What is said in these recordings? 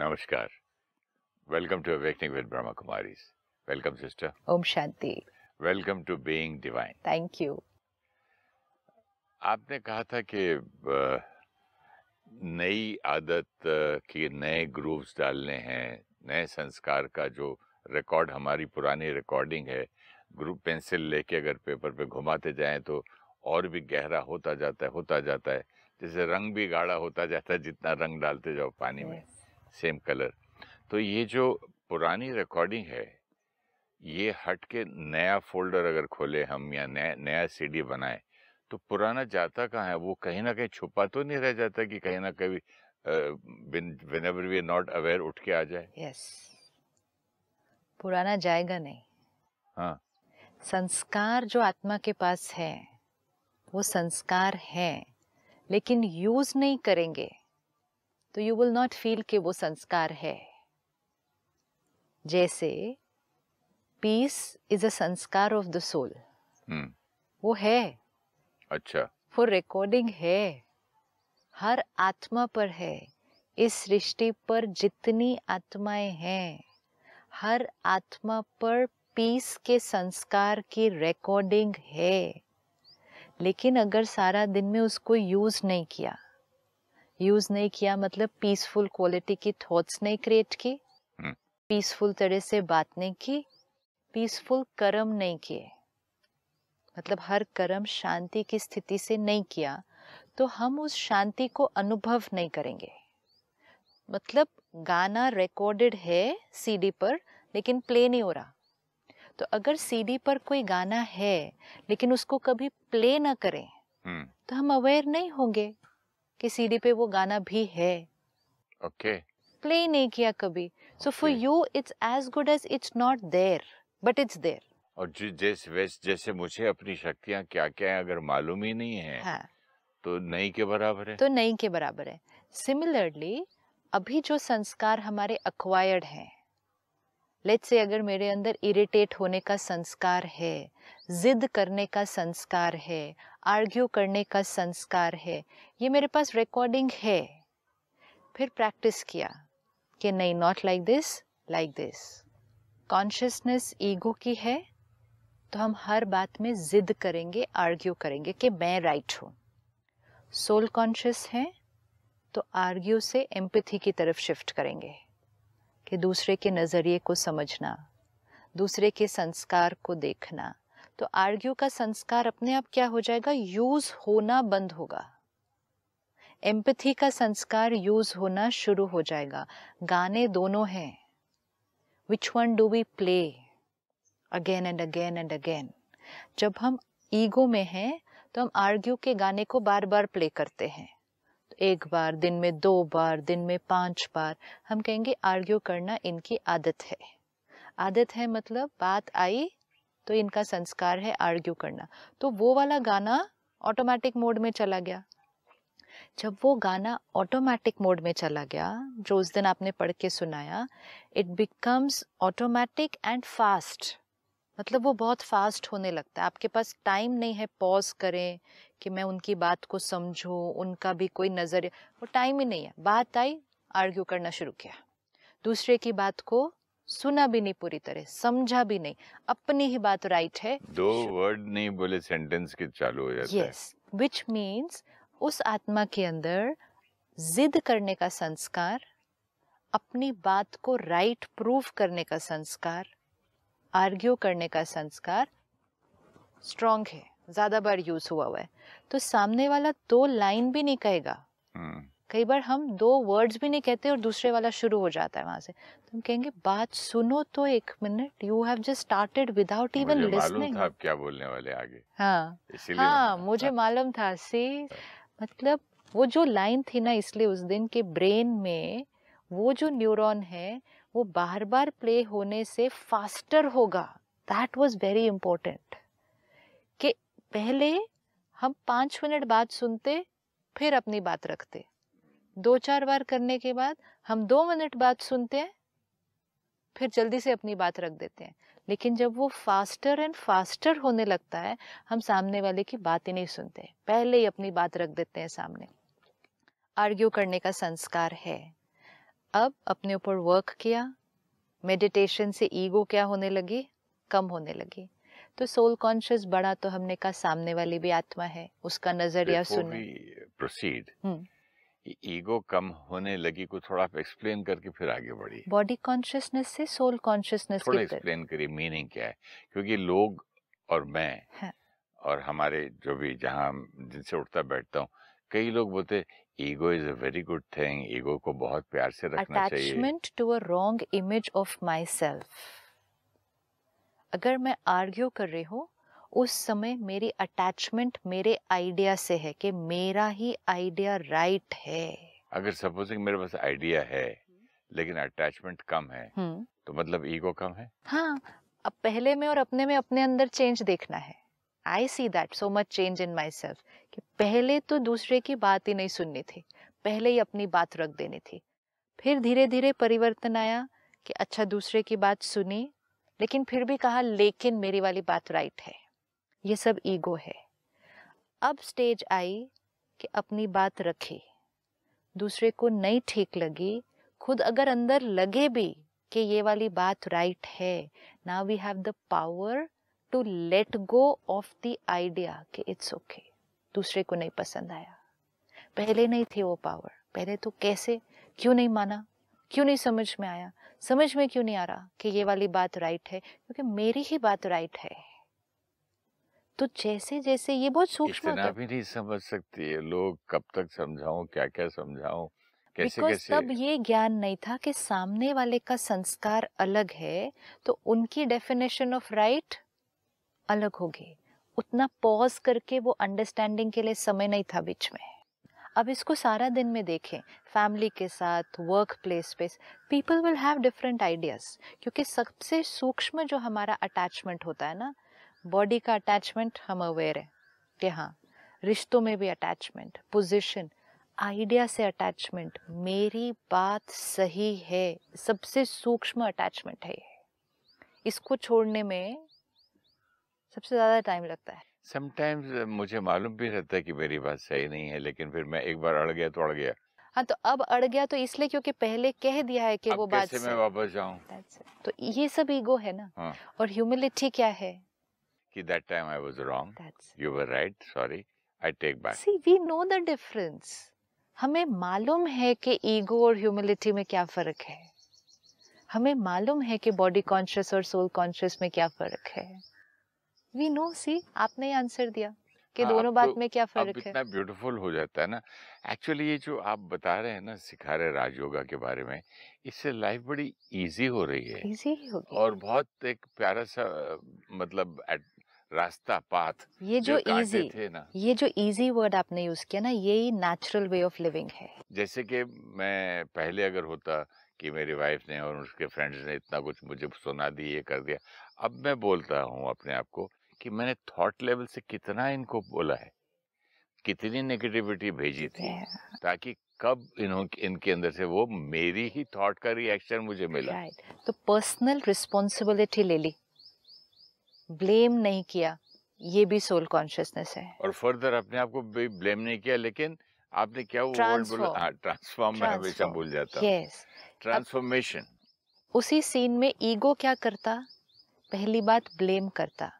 नमस्कार welcome to awakening with Brahma Kumaris. Welcome sister Om Shanti welcome to being divine thank you आपने कहा था कि नई आदत के नए ग्रूव्स डालने हैं नए संस्कार का जो रिकॉर्ड हमारी पुरानी रिकॉर्डिंग है ग्रुप पेंसिल लेके अगर पेपर पे घुमाते जाएं तो और भी गहरा होता जाता है होता जाता है जैसे रंग भी गाढ़ा होता जाता है जितना रंग डालते जाओ पानी में सेम कलर तो ये जो पुरानी रिकॉर्डिंग है ये हट के नया फोल्डर अगर खोले हम या नया नया सीडी बनाए तो पुराना जाता कहाँ है वो कहीं ना कहीं छुपा तो नहीं रह जाता कि कहीं ना कहीं विन एवर नॉट अवेयर उठ के आ जाए यस पुराना जाएगा नहीं हाँ संस्कार जो आत्मा के पास है वो संस्कार है लेकिन यूज नहीं करेंगे तो यू विल नॉट फील कि वो संस्कार है जैसे पीस इज अ संस्कार ऑफ द सोल वो है अच्छा फॉर रिकॉर्डिंग है हर आत्मा पर है इस सृष्टि पर जितनी आत्माएं हैं हर आत्मा पर पीस के संस्कार की रिकॉर्डिंग है लेकिन अगर सारा दिन में उसको यूज नहीं किया यूज़ नहीं किया मतलब पीसफुल क्वालिटी की थॉट्स नहीं क्रिएट की पीसफुल हम्म। तरह से बात नहीं की पीसफुल कर्म नहीं किए मतलब हर कर्म शांति की स्थिति से नहीं किया तो हम उस शांति को अनुभव नहीं करेंगे मतलब गाना रिकॉर्डेड है सीडी पर लेकिन प्ले नहीं हो रहा तो अगर सीडी पर कोई गाना है लेकिन उसको कभी प्ले ना करें हम्म। तो हम अवेयर नहीं होंगे कि सीडी पे वो गाना भी है ओके प्ले नहीं किया कभी so for you it's as good as it's not there but it's there और जिस वैस जैसे मुझे अपनी शक्तियाँ क्या क्या है अगर मालूम ही नहीं है हाँ. तो नहीं के बराबर है तो नहीं के बराबर है सिमिलरली अभी जो संस्कार हमारे अक्वायर्ड हैं लेट से अगर मेरे अंदर इरिटेट होने का संस्कार है जिद करने का संस्कार है आर्ग्यू करने का संस्कार है ये मेरे पास रिकॉर्डिंग है फिर प्रैक्टिस किया कि नहीं not like this like this consciousness ego की है तो हम हर बात में जिद करेंगे आर्ग्यू करेंगे कि मैं राइट हूँ सोल कॉन्शियस है तो आर्ग्यू से एम्पथी की तरफ शिफ्ट करेंगे कि दूसरे के नज़रिए को समझना दूसरे के संस्कार को देखना तो आर्ग्यू का संस्कार अपने आप क्या हो जाएगा यूज होना बंद होगा एम्पथी का संस्कार यूज होना शुरू हो जाएगा गाने दोनों हैं which one do we play again and again and again जब हम ईगो में हैं तो हम आर्ग्यू के गाने को बार बार प्ले करते हैं तो एक बार दिन में दो बार दिन में पांच बार हम कहेंगे आर्ग्यू करना इनकी आदत है आदत है मतलब बात आई तो इनका संस्कार है आर्ग्यू करना तो वो वाला गाना ऑटोमेटिक मोड में चला गया जब वो गाना ऑटोमेटिक मोड में चला गया जो उस दिन आपने पढ़ के सुनाया it becomes automatic and fast मतलब वो बहुत फास्ट होने लगता है आपके पास टाइम नहीं है पॉज करें कि मैं उनकी बात को समझूं उनका भी कोई नज़रिया वो टाइम ही नहीं है बात आई आर्ग्यू करना शुरू किया दूसरे की बात को सुना भी नहीं पूरी तरह समझा भी नहीं अपनी ही बात राइट है दो वर्ड नहीं बोले सेंटेंस के चालू हो जाता yes, है विच मीन्स उस आत्मा के अंदर जिद करने का संस्कार अपनी बात को राइट प्रूफ करने का संस्कार आर्ग्यू करने का संस्कार स्ट्रांग है ज्यादा बार यूज हुआ हुआ है तो सामने वाला दो लाइन भी नहीं कहेगा hmm. कई बार हम दो वर्ड्स भी नहीं कहते और दूसरे वाला शुरू हो जाता है वहां से तो हम कहेंगे बात सुनो तो एक minute you have just started without even listening आप क्या बोलने वाले आगे हाँ हाँ मुझे मालूम था सी मतलब वो जो लाइन थी ना इसलिए उस दिन के ब्रेन में वो जो न्यूरॉन है वो बार बार प्ले होने से फास्टर होगा दैट वॉज वेरी इम्पोर्टेंट कि पहले हम पांच मिनट बात सुनते फिर अपनी बात रखते दो चार बार करने के बाद हम दो मिनट बाद सुनते हैं फिर जल्दी से अपनी बात रख देते हैं लेकिन जब वो फास्टर एंड फास्टर होने लगता है हम सामने वाले की बात ही नहीं सुनते पहले ही अपनी बात रख देते हैं सामने आर्ग्यू करने का संस्कार है अब अपने ऊपर वर्क किया मेडिटेशन से ईगो क्या होने लगी कम होने लगी तो सोल कॉन्शियस बड़ा तो हमने कहा सामने वाली भी आत्मा है उसका नजरिया सुन प्रोसीड ईगो कम होने लगी को थोड़ा आप एक्सप्लेन करके फिर आगे बढ़ी बॉडी कॉन्शियसनेस से सोल कॉन्शियसनेस थोड़ा एक्सप्लेन करिए मीनिंग क्या है क्योंकि लोग और मैं हाँ. और हमारे जो भी जहाँ जिनसे उठता बैठता हूँ कई लोग बोलते ego is a very good thing ego को बहुत प्यार से रखना Attachment चाहिए attachment to a wrong image of my self अगर मैं आर्ग्यू कर रही हूँ उस समय मेरी अटैचमेंट मेरे आइडिया से है कि मेरा ही आइडिया राइट है अगर सपोजिंग मेरे पास आइडिया है लेकिन अटैचमेंट कम है हम्म। तो मतलब ईगो कम है हाँ अब पहले में और अपने में अपने अंदर चेंज देखना है I see that so much change in my self कि पहले तो दूसरे की बात ही नहीं सुननी थी पहले ही अपनी बात रख देनी थी फिर धीरे धीरे परिवर्तन आया कि अच्छा दूसरे की बात सुनी लेकिन फिर भी कहा लेकिन मेरी वाली बात राइट है ये सब ईगो है अब स्टेज आई कि अपनी बात रखे दूसरे को नहीं ठीक लगी खुद अगर अंदर लगे भी कि ये वाली बात राइट है now we have the power to let go of the idea कि इट्स ओके दूसरे को नहीं पसंद आया पहले नहीं थी वो पावर पहले तो कैसे क्यों नहीं माना क्यों नहीं समझ में आया समझ में क्यों नहीं आ रहा कि ये वाली बात राइट है क्योंकि मेरी ही बात राइट है तो जैसे जैसे ये बहुत सूक्ष्म होता भी नहीं समझ सकती है लोग कब तक समझाऊं क्या क्या समझाऊं कैसे कैसे तब ये ज्ञान नहीं था कि सामने वाले का संस्कार अलग है तो उनकी डेफिनेशन ऑफ राइट अलग होगी उतना पॉज करके वो अंडरस्टैंडिंग के लिए समय नहीं था बीच में अब इसको सारा दिन में देखें फैमिली के साथ वर्क प्लेस पे people will have different ideas क्योंकि सबसे सूक्ष्म जो हमारा अटैचमेंट होता है ना बॉडी का अटैचमेंट हम अवेयर है कि हाँ रिश्तों में भी अटैचमेंट पोजीशन आइडिया से अटैचमेंट मेरी बात सही है सबसे सूक्ष्म अटैचमेंट है ये इसको छोड़ने में सबसे ज़्यादा टाइम लगता है समटाइम्स मुझे मालूम भी रहता है कि मेरी बात सही नहीं है लेकिन फिर मैं एक बार अड़ गया तो अड़ गया हाँ तो अब अड़ गया तो इसलिए क्योंकि पहले कह दिया है कि वो बात मैं वापस जाऊँ तो ये सब ईगो है ना हाँ. और ह्यूमिलिटी क्या है कि that time I was wrong you were right sorry I take back see we know the difference हमें मालूम है कि ईगो और ह्यूमिलिटी में क्या फर्क है हमें मालूम है कि बॉडी कॉन्शियस और सोल कॉन्शियस में क्या फर्क है वी नो सी आपने आंसर दिया कि हाँ, दोनों बात तो, में क्या फर्क है ब्यूटीफुल हो जाता है ना एक्चुअली ये जो आप बता रहे हैं ना सिखा रहे राजयोगा के बारे में इससे लाइफ बड़ी इजी हो रही है इजी हो और बहुत एक प्यारा सा मतलब रास्ता पाथ ये जो इजी थे ना ये जो इजी वर्ड आपने यूज किया ना ये नेचुरल वे ऑफ लिविंग है जैसे कि मैं पहले अगर होता कि मेरी वाइफ ने और उसके फ्रेंड्स ने इतना कुछ मुझे सुना दी ये कर दिया अब मैं बोलता हूँ अपने आप को कि मैंने थॉट लेवल से कितना इनको बोला है कितनी नेगेटिविटी भेजी थी ताकि कब इन्हों इनके अंदर से वो मेरी ही थॉट का रिएक्शन मुझे मिला तो पर्सनल रिस्पॉन्सिबिलिटी ले ली ब्लेम नहीं किया ये भी सोल कॉन्शियसनेस है और फर्दर अपने आप को ब्लेम नहीं किया लेकिन आपने क्या वो वर्ड बोला ट्रांसफॉर्म हाँ, हमेशा भूल जाता यस ट्रांसफॉर्मेशन उसी सीन में ईगो क्या करता पहली बात ब्लेम करता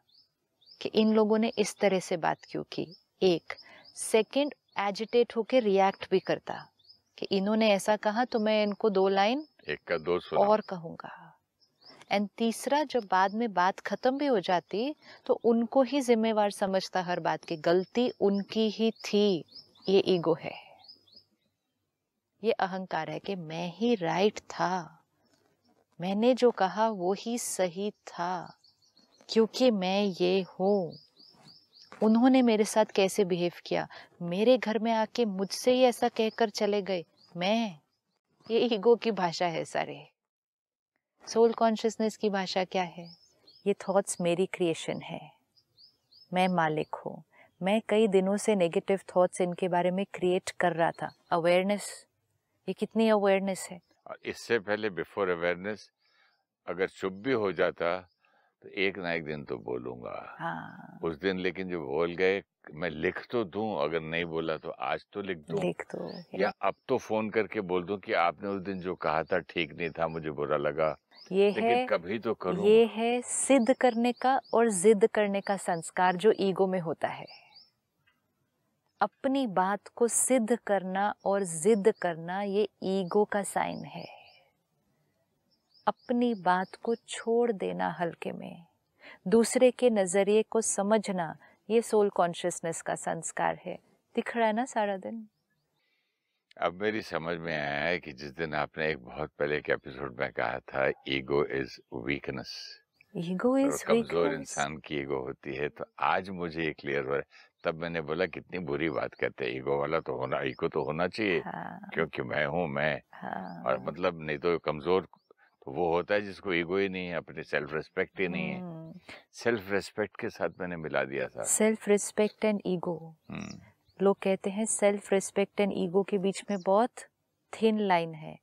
कि इन लोगों ने इस तरह से बात क्यों की एक सेकंड एजिटेट होके रिएक्ट भी करता कि इन्होंने ऐसा कहा तो मैं इनको दो लाइन एक का दो और कहूंगा एंड तीसरा जब बाद में बात ख़त्म भी हो जाती तो उनको ही जिम्मेवार समझता हर बात की गलती उनकी ही थी ये ईगो है ये अहंकार है कि मैं ही राइट था मैंने जो कहा वो ही सही था क्योंकि मैं ये हूँ उन्होंने मेरे साथ कैसे बिहेव किया मेरे घर में आके मुझसे ही ऐसा कहकर चले गए मैं ये ईगो की भाषा है सारे सोल कॉन्शियसनेस की भाषा क्या है ये थॉट्स मेरी क्रिएशन है मैं मालिक हूँ मैं कई दिनों से नेगेटिव थॉट्स इनके बारे में क्रिएट कर रहा था अवेयरनेस ये कितनी अवेयरनेस है इससे पहले बिफोर अवेयरनेस अगर चुप भी हो जाता तो एक ना एक दिन तो बोलूंगा हाँ। उस दिन लेकिन जो बोल गए मैं लिख तो दूं अगर नहीं बोला तो आज तो लिख दूं लिख दो तो, या अब तो फोन करके बोल दूं कि आपने उस दिन जो कहा था ठीक नहीं था मुझे बुरा लगा ये है कभी तो करूं ये है सिद्ध करने का और जिद करने का संस्कार जो ईगो में होता है अपनी बात को सिद्ध करना और जिद करना ये ईगो का साइन है अपनी बात को छोड़ देना हल्के में दूसरे के नज़रिए को समझना ये सोल कॉन्शियसनेस का संस्कार है दिख रहा है ना सारा दिन अब मेरी समझ में आया है कि जिस दिन आपने एक बहुत पहले के एपिसोड में कहा था ego is weakness ego is कमजोर इंसान की ईगो होती है तो आज मुझे ये क्लियर हो रहा है तब मैंने बोला कितनी बुरी बात करते हैं ईगो वाला तो होना ईगो तो होना चाहिए हाँ। क्योंकि मैं हूँ मैं हाँ। और मतलब नहीं तो कमजोर वो होता है जिसको ईगो ही नहीं है अपने सेल्फ रिस्पेक्ट ही नहीं है सेल्फ हम्म। रिस्पेक्ट के साथ मैंने मिला दिया था सेल्फ रिस्पेक्ट एंड ईगो लोग कहते हैं सेल्फ रिस्पेक्ट एंड ईगो के बीच में बहुत थिन लाइन है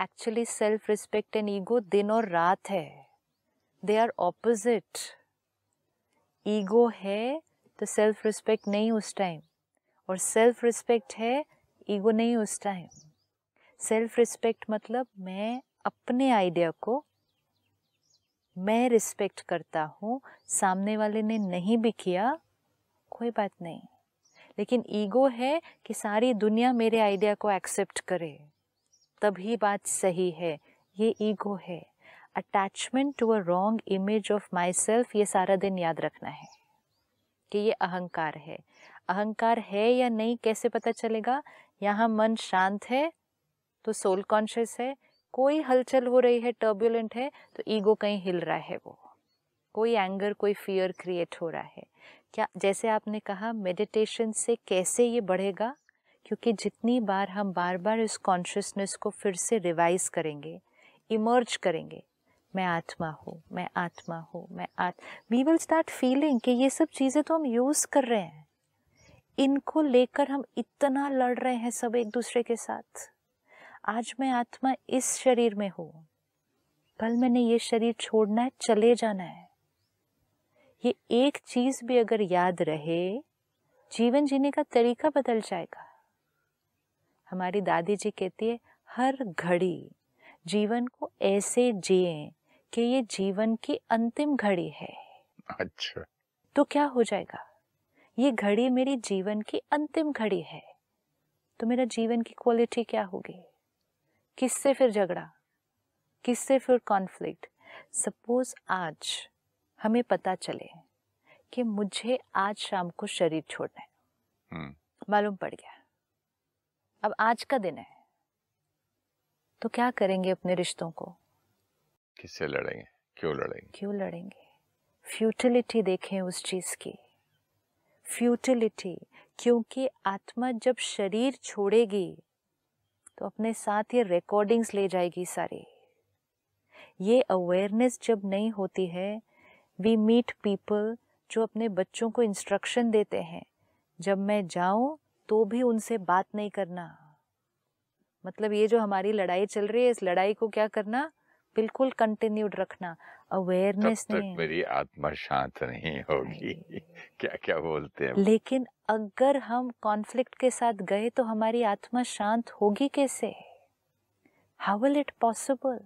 actually self respect and ego दिन और रात है दे आर ऑपोजिट ईगो है तो सेल्फ रिस्पेक्ट नहीं उस टाइम और सेल्फ रिस्पेक्ट है ईगो नहीं उस टाइम सेल्फ रिस्पेक्ट मतलब मैं अपने आइडिया को मैं रिस्पेक्ट करता हूँ सामने वाले ने नहीं भी किया कोई बात नहीं लेकिन ईगो है कि सारी दुनिया मेरे आइडिया को एक्सेप्ट करे तभी बात सही है ये ईगो है attachment to a wrong image of my self ये सारा दिन याद रखना है कि ये अहंकार है अहंकार है या नहीं कैसे पता चलेगा यहाँ मन शांत है तो सोल कॉन्शियस है कोई हलचल हो रही है टर्बुलेंट है तो ईगो कहीं हिल रहा है वो कोई एंगर कोई फियर क्रिएट हो रहा है क्या जैसे आपने कहा मेडिटेशन से कैसे ये बढ़ेगा क्योंकि जितनी बार हम बार बार इस कॉन्शियसनेस को फिर से रिवाइज करेंगे इमर्ज करेंगे मैं आत्मा हूँ मैं आत्मा हूँ मैं आत वी विल स्टार्ट फीलिंग कि ये सब चीज़ें तो हम यूज़ कर रहे हैं इनको लेकर हम इतना लड़ रहे हैं सब एक दूसरे के साथ आज मैं आत्मा इस शरीर में हूं कल मैंने ये शरीर छोड़ना है चले जाना है ये एक चीज भी अगर याद रहे जीवन जीने का तरीका बदल जाएगा हमारी दादी जी कहती है हर घड़ी जीवन को ऐसे जिए कि ये जीवन की अंतिम घड़ी है अच्छा तो क्या हो जाएगा ये घड़ी मेरी जीवन की अंतिम घड़ी है तो मेरा जीवन की क्वालिटी क्या होगी किससे फिर झगड़ा किससे फिर कॉन्फ्लिक्ट सपोज आज हमें पता चले कि मुझे आज शाम को शरीर छोड़ना है हम्म। मालूम पड़ गया अब आज का दिन है तो क्या करेंगे अपने रिश्तों को किससे लड़ेंगे क्यों लड़ेंगे क्यों लड़ेंगे फ्यूटिलिटी देखें उस चीज की फ्यूटिलिटी क्योंकि आत्मा जब शरीर छोड़ेगी तो अपने साथ ये रिकॉर्डिंग्स ले जाएगी सारी ये अवेयरनेस जब नहीं होती है वी मीट पीपल जो अपने बच्चों को इंस्ट्रक्शन देते हैं जब मैं जाऊं तो भी उनसे बात नहीं करना मतलब ये जो हमारी लड़ाई चल रही है इस लड़ाई को क्या करना बिल्कुल कंटिन्यूड रखना अवेयरनेस नहीं मेरी आत्मा शांत नहीं होगी क्या क्या बोलते हैं लेकिन अगर हम कॉन्फ्लिक्ट के साथ गए तो हमारी आत्मा शांत होगी कैसे how will it possible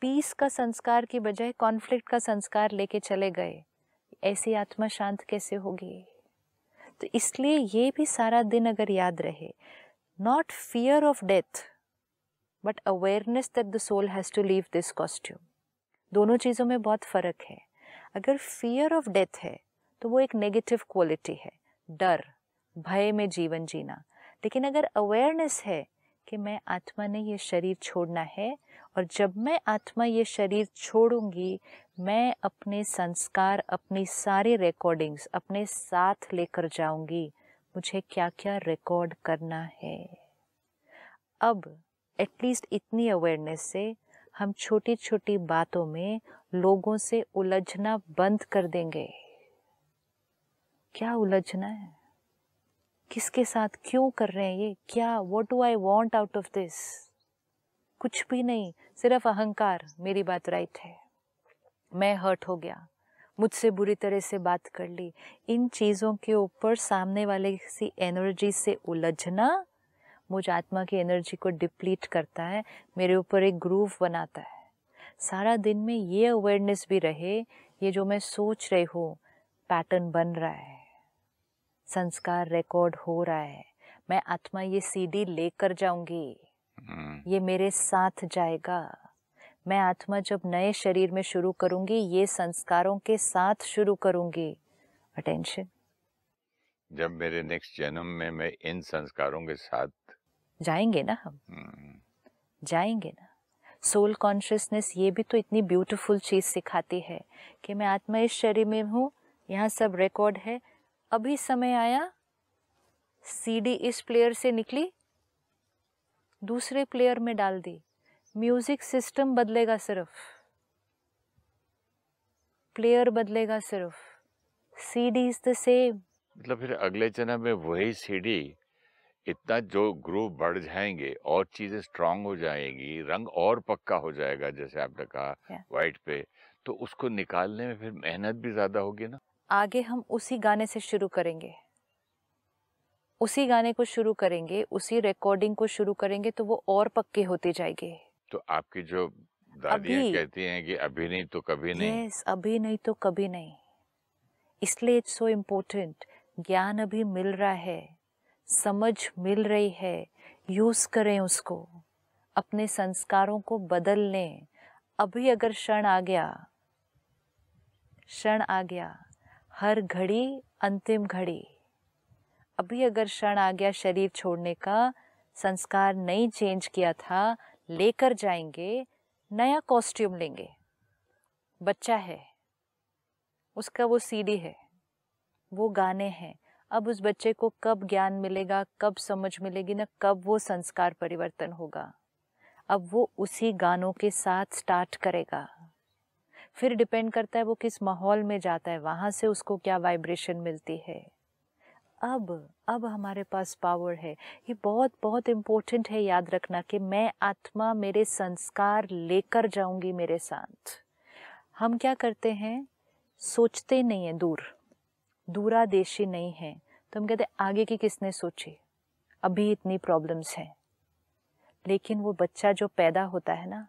peace का संस्कार की बजाय कॉन्फ्लिक्ट का संस्कार लेके चले गए ऐसी आत्मा शांत कैसे होगी तो इसलिए ये भी सारा दिन अगर याद रहे not fear of death but awareness that the soul has to leave this costume दोनों चीज़ों में बहुत फ़र्क है अगर फियर ऑफ डेथ है तो वो एक नेगेटिव क्वालिटी है डर भय में जीवन जीना लेकिन अगर अवेयरनेस है कि मैं आत्मा ने ये शरीर छोड़ना है और जब मैं आत्मा ये शरीर छोड़ूंगी मैं अपने संस्कार अपनी सारी रिकॉर्डिंग्स अपने साथ लेकर जाऊंगी मुझे क्या क्या रिकॉर्ड करना है अब एटलीस्ट इतनी अवेयरनेस से हम छोटी छोटी बातों में लोगों से उलझना बंद कर देंगे क्या उलझना है किसके साथ क्यों कर रहे हैं ये क्या what do I want out of this कुछ भी नहीं सिर्फ अहंकार मेरी बात राइट है मैं हर्ट हो गया मुझसे बुरी तरह से बात कर ली इन चीज़ों के ऊपर सामने वाले सी एनर्जी से उलझना मुझ आत्मा की एनर्जी को डिप्लीट करता है मेरे ऊपर एक ग्रूव बनाता है सारा दिन में ये अवेयरनेस भी रहे ये जो मैं सोच रही हूँ पैटर्न बन रहा है संस्कार रिकॉर्ड हो रहा है मैं आत्मा ये सीडी लेकर जाऊंगी हम्म। ये मेरे साथ जाएगा मैं आत्मा जब नए शरीर में शुरू करूंगी ये संस्कारों के साथ शुरू करूंगी अटेंशन जब मेरे नेक्स्ट जन्म में मैं इन संस्कारों के साथ जाएंगे ना हम हम्म। जाएंगे ना सोल कॉन्शियसनेस ये भी तो इतनी ब्यूटीफुल चीज़ सिखाती है कि मैं आत्मा इस शरीर में हूँ यहाँ सब रिकॉर्ड है अभी समय आया सीडी इस प्लेयर से निकली दूसरे प्लेयर में डाल दी म्यूजिक सिस्टम बदलेगा सिर्फ प्लेयर बदलेगा सिर्फ सीडी इज द सेम मतलब फिर अगले जन्म में वही सीडी इतना जो ग्रो बढ़ जाएंगे और चीजें स्ट्रांग हो जाएंगी रंग और पक्का हो जाएगा जैसे आपने कहा व्हाइट पे तो उसको निकालने में फिर मेहनत भी ज्यादा होगी ना आगे हम उसी गाने से शुरू करेंगे उसी गाने को शुरू करेंगे उसी रिकॉर्डिंग को शुरू करेंगे तो वो और पक्के होते जाएंगे तो आपकी जो दादी कहती हैं कि अभी नहीं तो कभी नहीं yes, अभी नहीं तो कभी नहीं इसलिए इट्स सो इम्पोर्टेंट ज्ञान अभी मिल रहा है समझ मिल रही है यूज़ करें उसको अपने संस्कारों को बदल लें अभी अगर क्षण आ गया क्षण आ गया हर घड़ी अंतिम घड़ी अभी अगर क्षण आ गया शरीर छोड़ने का संस्कार नहीं चेंज किया था लेकर जाएंगे नया कॉस्ट्यूम लेंगे बच्चा है उसका वो सीडी है वो गाने हैं अब उस बच्चे को कब ज्ञान मिलेगा कब समझ मिलेगी ना कब वो संस्कार परिवर्तन होगा अब वो उसी गानों के साथ स्टार्ट करेगा फिर डिपेंड करता है वो किस माहौल में जाता है वहाँ से उसको क्या वाइब्रेशन मिलती है अब अब हमारे पास पावर है ये बहुत बहुत इम्पोर्टेंट है याद रखना कि मैं आत्मा मेरे संस्कार लेकर जाऊंगी मेरे साथ हम क्या करते हैं सोचते नहीं हैं दूर दूरादेशी नहीं है तो हम कहते आगे की किसने सोची अभी इतनी प्रॉब्लम्स हैं लेकिन वो बच्चा जो पैदा होता है ना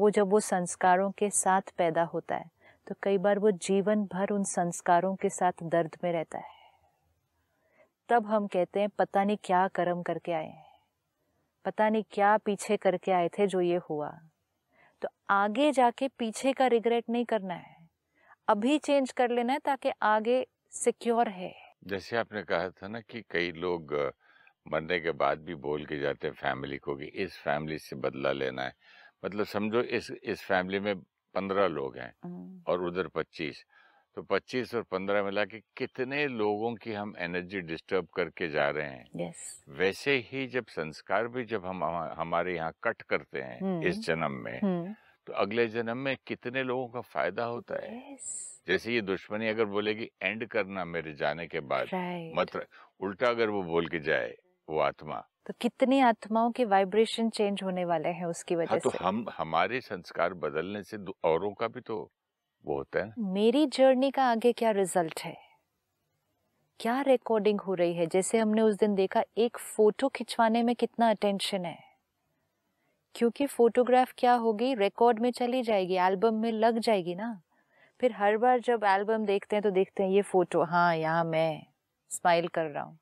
वो जब वो संस्कारों के साथ पैदा होता है तो कई बार वो जीवन भर उन संस्कारों के साथ दर्द में रहता है तब हम कहते हैं पता नहीं क्या कर्म करके आए हैं पता नहीं क्या पीछे करके आए थे जो ये हुआ तो आगे जाके पीछे का रिग्रेट नहीं करना है अभी चेंज कर लेना है ताकि आगे सिक्योर है जैसे आपने कहा था ना कि कई लोग मरने के बाद भी बोल के जाते हैं फैमिली को कि इस फैमिली से बदला लेना है मतलब समझो इस इस फैमिली में पंद्रह लोग हैं हम्म। और उधर पच्चीस तो पच्चीस और पंद्रह मिला के कितने लोगों की हम एनर्जी डिस्टर्ब करके जा रहे हैं yes. वैसे ही जब संस्कार भी जब हम हमारे यहाँ कट करते हैं इस हम्म। जन्म में हम्म। तो अगले जन्म में कितने लोगों का फायदा होता है yes. जैसे ये दुश्मनी अगर बोलेगी एंड करना मेरे जाने के बाद right. मत उल्टा अगर वो बोल के जाए वो आत्मा तो कितनी आत्माओं के वाइब्रेशन चेंज होने वाले हैं उसकी हाँ, वजह हाँ, से हम हमारे संस्कार बदलने से औरों का भी तो वो होता है मेरी जर्नी का आगे क्या रिजल्ट है क्या रिकॉर्डिंग हो रही है जैसे हमने उस दिन देखा एक फोटो खिंचवाने में कितना अटेंशन है क्योंकि फ़ोटोग्राफ क्या होगी रिकॉर्ड में चली जाएगी एल्बम में लग जाएगी ना फिर हर बार जब एल्बम देखते हैं तो देखते हैं ये फ़ोटो हाँ यहाँ मैं स्माइल कर रहा हूँ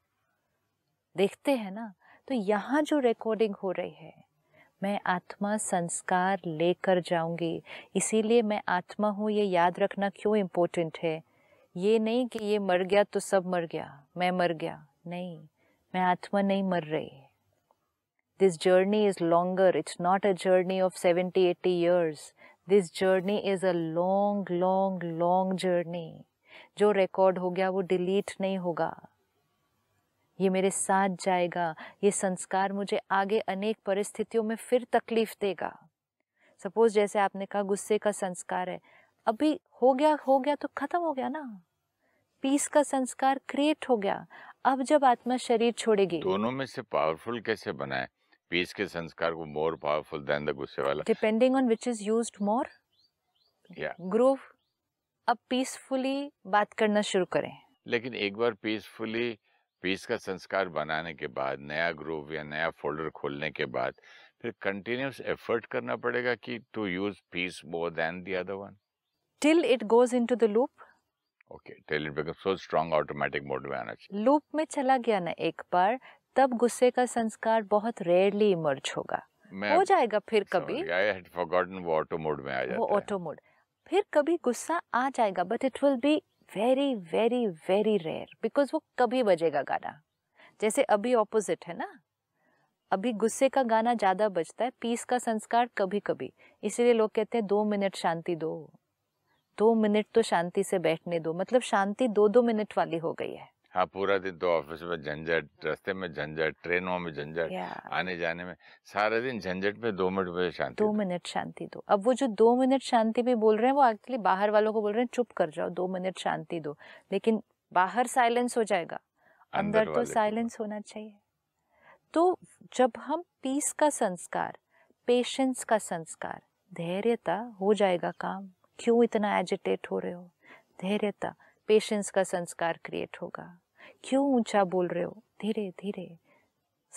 देखते हैं ना तो यहाँ जो रिकॉर्डिंग हो रही है मैं आत्मा संस्कार लेकर जाऊंगी इसीलिए मैं आत्मा हूँ ये याद रखना क्यों इम्पोर्टेंट है ये नहीं कि ये मर गया तो सब मर गया मैं मर गया नहीं मैं आत्मा नहीं मर रही This journey is longer. It's not a journey of 70, 80 years. This journey is a long, long, long journey. जो रिकॉर्ड हो गया वो डिलीट नहीं होगा ये मेरे साथ जाएगा ये संस्कार मुझे आगे अनेक परिस्थितियों में फिर तकलीफ देगा सपोज जैसे आपने कहा गुस्से का संस्कार है अभी हो गया हो गया तो खत्म हो गया ना पीस का संस्कार क्रिएट हो गया अब जब आत्मा शरीर छोड़ेगी दोनों में से पावरफुल कैसे बनाए पीस के संस्कार को मोर पावरफुल देन द गुस्से वाला depending on which is used more या ग्रोव अब पीसफुली बात करना शुरू करें लेकिन एक बार पीसफुली पीस का संस्कार बनाने के बाद नया ग्रोव या नया फोल्डर खोलने के बाद फिर कंटिन्यूस एफर्ट करना पड़ेगा कि to use peace more than the other one till it goes into the loop okay till it becomes so strong automatic mode में आना चाहिए लूप में चला गया ना एक बार तब गुस्से का संस्कार बहुत रेयरली इमर्ज होगा हो जाएगा फिर कभी वो ऑटो मोड में आ वो ऑटो मोड फिर कभी गुस्सा आ जाएगा but it will be very very very rare because वो कभी बजेगा गाना जैसे अभी ऑपोजिट है ना अभी गुस्से का गाना ज़्यादा बजता है पीस का संस्कार कभी कभी इसलिए लोग कहते हैं दो मिनट शांति दो दो मिनट तो शांति से बैठने दो मतलब शांति दो दो मिनट वाली हो गई है हाँ पूरा दिन तो ऑफिस में झंझट रास्ते में झंझट ट्रेनों में झंझट आने जाने में सारा दिन झंझट में दो मिनट में शांति दो मिनट शांति दो अब वो जो दो मिनट शांति में बोल रहे हैं वो एक्चुअली बाहर वालों को बोल रहे हैं चुप कर जाओ दो मिनट शांति दो लेकिन बाहर साइलेंस हो जाएगा अंदर, अंदर तो हाँ। साइलेंस होना चाहिए तो जब हम पीस का संस्कार पेशेंस का संस्कार धैर्यता हो जाएगा काम क्यों इतना एजिटेट हो रहे हो धैर्यता पेशेंस का संस्कार क्रिएट होगा क्यों ऊंचा बोल रहे हो धीरे धीरे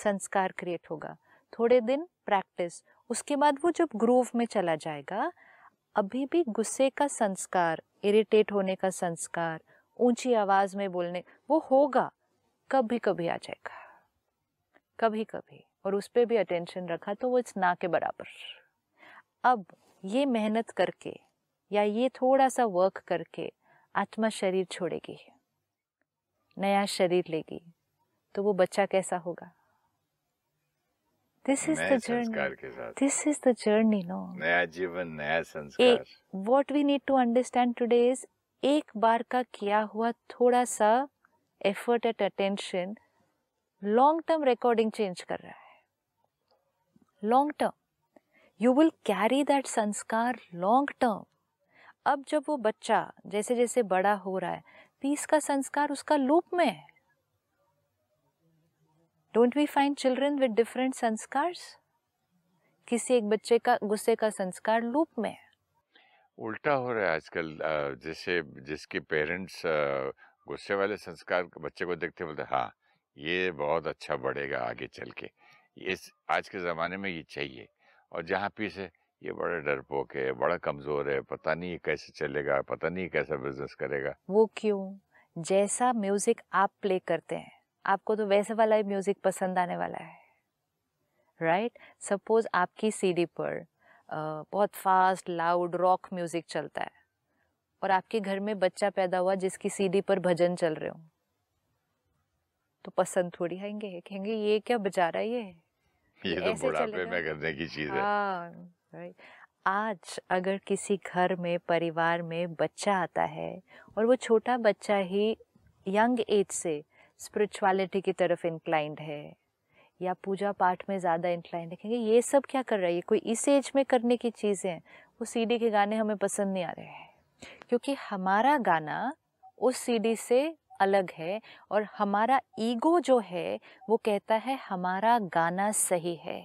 संस्कार क्रिएट होगा थोड़े दिन प्रैक्टिस उसके बाद वो जब ग्रोव में चला जाएगा अभी भी गुस्से का संस्कार इरिटेट होने का संस्कार ऊंची आवाज में बोलने वो होगा कभी कभी आ जाएगा कभी कभी और उस पर भी अटेंशन रखा तो वो इट्स ना के बराबर अब ये मेहनत करके या ये थोड़ा सा वर्क करके आत्मा शरीर छोड़ेगी नया शरीर लेगी तो वो बच्चा कैसा होगा this is the journey this is the journey no नया जीवन नया संस्कार what we need to understand today is एक बार का किया हुआ थोड़ा सा effort at attention long term recording change कर रहा है long term you will carry that sanskar long term अब जब वो बच्चा जैसे जैसे बड़ा हो रहा है पीस का संस्कार उसका लूप में है don't we find children with different sanskar किसी एक बच्चे का गुस्से का संस्कार लूप में है उल्टा हो रहा है आजकल जैसे जिसके पेरेंट्स गुस्से वाले संस्कार बच्चे को देखते बोलते हाँ ये बहुत अच्छा बढ़ेगा आगे चल के इस आज के ज़माने में ये चाहिए और जहाँ पीस है ये बड़े डरपोक है बड़ा कमजोर है पता नहीं कैसे चलेगा पता नहीं कैसा बिजनेस करेगा वो क्यों जैसा म्यूजिक आप प्ले करते हैं आपको तो वैसे वाला ही म्यूजिक पसंद आने वाला है राइट right? सपोज आपकी सीडी पर बहुत फास्ट लाउड रॉक म्यूजिक चलता है और आपके घर में बच्चा पैदा हुआ जिसकी सीडी पर भजन चल रहे हो तो पसंद थोड़ी आएंगे कहेंगे ये क्या बजा रहा है ये ये तो, तो बुढ़ापे में करने की चीज है हाँ राइट आज अगर किसी घर में परिवार में बच्चा आता है और वो छोटा बच्चा ही यंग एज से स्पिरिचुअलिटी की तरफ इंक्लाइंड है या पूजा पाठ में ज़्यादा इंक्लाइंड है क्योंकि ये सब क्या कर रहा है ये कोई इस एज में करने की चीज़ें हैं वो सीडी के गाने हमें पसंद नहीं आ रहे हैं क्योंकि हमारा गाना उस सीडी से अलग है और हमारा ईगो जो है वो कहता है हमारा गाना सही है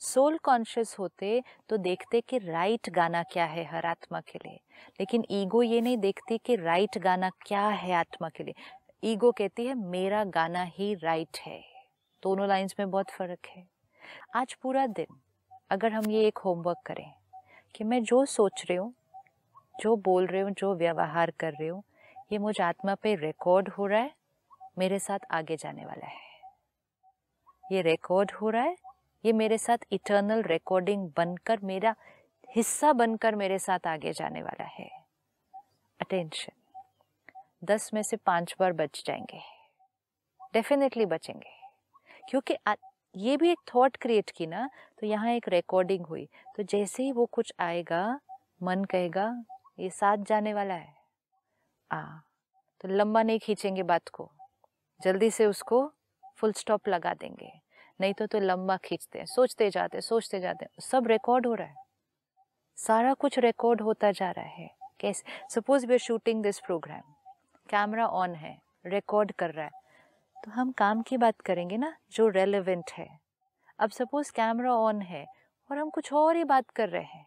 सोल कॉन्शियस होते तो देखते कि राइट गाना क्या है हर आत्मा के लिए लेकिन ईगो ये नहीं देखती कि राइट गाना क्या है आत्मा के लिए ईगो कहती है मेरा गाना ही राइट है दोनों लाइंस में बहुत फ़र्क है आज पूरा दिन अगर हम ये एक होमवर्क करें कि मैं जो सोच रही हूँ जो बोल रही हूँ जो व्यवहार कर रही हूँ ये मुझे आत्मा पे रिकॉर्ड हो रहा है मेरे साथ आगे जाने वाला है ये रिकॉर्ड हो रहा है ये मेरे साथ इटर्नल रिकॉर्डिंग बनकर मेरा हिस्सा बनकर मेरे साथ आगे जाने वाला है अटेंशन दस में से पांच बार बच जाएंगे डेफिनेटली बचेंगे क्योंकि ये भी एक थॉट क्रिएट की ना तो यहाँ एक रिकॉर्डिंग हुई तो जैसे ही वो कुछ आएगा मन कहेगा ये साथ जाने वाला है आ तो लंबा नहीं खींचेंगे बात को जल्दी से उसको फुल स्टॉप लगा देंगे नहीं तो तो लंबा खींचते हैं सोचते जाते हैं सोचते जाते हैं सब रिकॉर्ड हो रहा है सारा कुछ रिकॉर्ड होता जा रहा है कैसे suppose we are shooting this program camera on है रिकॉर्ड कर रहा है तो हम काम की बात करेंगे ना जो रेलिवेंट है अब सपोज कैमरा ऑन है और हम कुछ और ही बात कर रहे हैं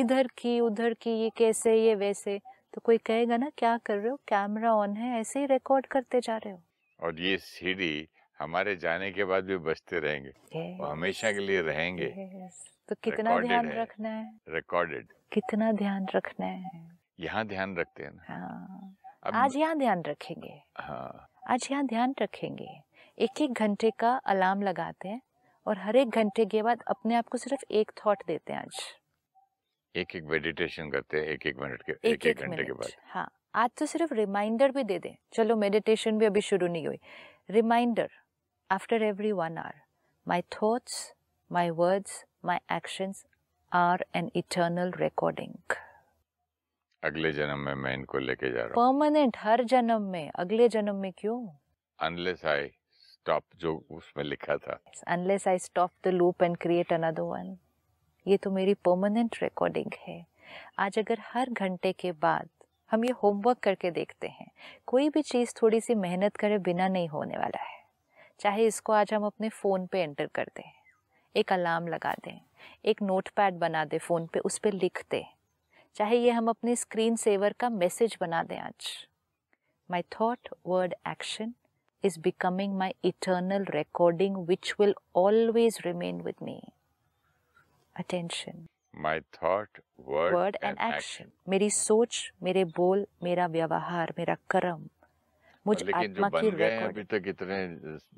इधर की उधर की ये कैसे ये वैसे तो कोई कहेगा ना क्या कर रहे हो कैमरा ऑन है ऐसे ही रिकॉर्ड करते जा रहे हो और ये सीढ़ी हमारे जाने के बाद भी बचते रहेंगे yes. वो हमेशा के लिए रहेंगे yes. तो कितना ध्यान है, रखना है रिकॉर्डेड कितना ध्यान रखना है यहाँ ध्यान रखते हैं ना हाँ। आज यहाँ ध्यान रखेंगे हाँ आज यहाँ ध्यान रखेंगे एक एक घंटे का अलार्म लगाते हैं और हर एक घंटे के बाद अपने आप को सिर्फ एक थॉट देते हैं आज एक एक मेडिटेशन करते हैं एक एक मिनट के एक एक घंटे के बाद हाँ आज तो सिर्फ रिमाइंडर भी दे दें चलो मेडिटेशन भी अभी शुरू नहीं हुई reminder after every one hour. My thoughts, my words, my actions are an eternal recording. अगले जन्म में मैं इनको लेके जा रहा हूँ परमानेंट हर जन्म में अगले जन्म में क्यों अनलेस आई स्टॉप जो उसमें लिखा था unless I stop the loop and create another one ये तो मेरी परमानेंट रिकॉर्डिंग है आज अगर हर घंटे के बाद हम ये होमवर्क करके देखते हैं कोई भी चीज़ थोड़ी सी मेहनत करे बिना नहीं होने वाला है चाहे इसको आज हम अपने फ़ोन पे एंटर कर दें एक अलार्म लगा दें एक नोट पैड बना दें फ़ोन पे उस पर लिख दें चाहे ये हम अपने स्क्रीन सेवर का मैसेज बना दें आज my thought word action is becoming my eternal recording which will always remain with me attention my thought word and action मेरी सोच मेरे बोल मेरा व्यवहार मेरा कर्म मुझ आत्मा की अभी तक इतने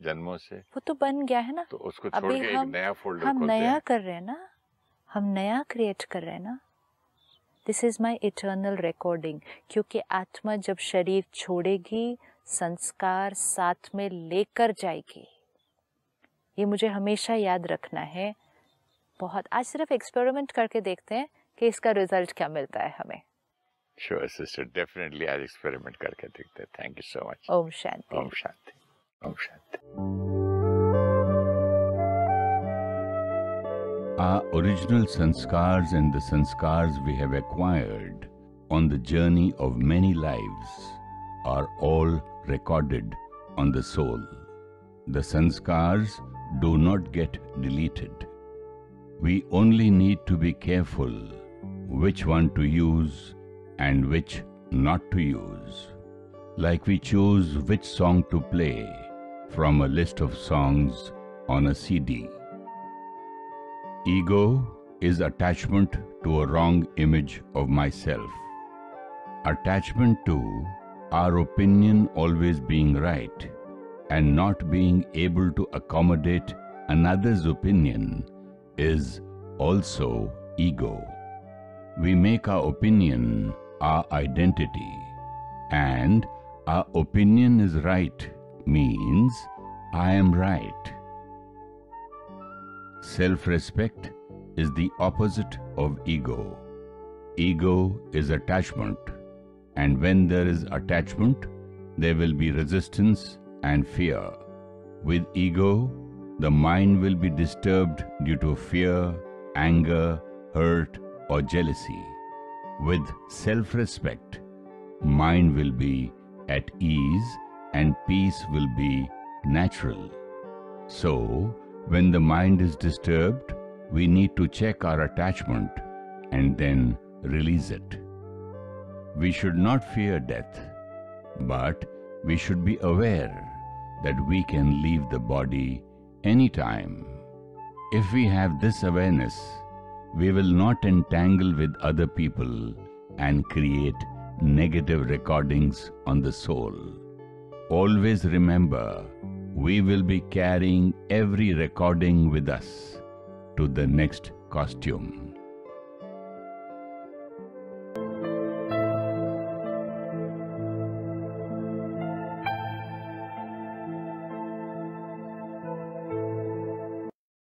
जन्मों से वो तो बन गया है ना तो उसको छोड़ के हम, एक नया फोल्डर हम नया कर रहे हैं ना हम नया क्रिएट कर रहे हैं ना this is my eternal recording क्योंकि आत्मा जब शरीर छोड़ेगी संस्कार साथ में लेकर जाएगी ये मुझे हमेशा याद रखना है बहुत आज सिर्फ एक्सपेरिमेंट करके देखते हैं कि इसका रिजल्ट क्या मिलता है हमें श्योर सिस्टर डेफिनेटली आज एक्सपेरिमेंट करके देखते हैं thank you so much Om Shanti Om Shanti Om Our original sanskars and the sanskars we have acquired on the journey of many lives are all recorded on the soul. The sanskars do not get deleted. We only need to be careful which one to use and which not to use. Like we choose which song to play from a list of songs on a CD. Ego is attachment to a wrong image of myself. Attachment to our opinion always being right and not being able to accommodate another's opinion is also ego. We make our opinion our identity. And our opinion is right means I am right. Self respect is the opposite of ego. Ego is attachment, and when there is attachment, there will be resistance and fear. With ego, the mind will be disturbed due to fear, anger, hurt, or jealousy with self respect, mind will be at ease and peace will be natural. So, when the mind is disturbed, we need to check our attachment and then release it. We should not fear death, but we should be aware that we can leave the body anytime. If we have this awareness, we will not entangle with other people and create negative recordings on the soul. Always remember, we will be carrying every recording with us to the next costume.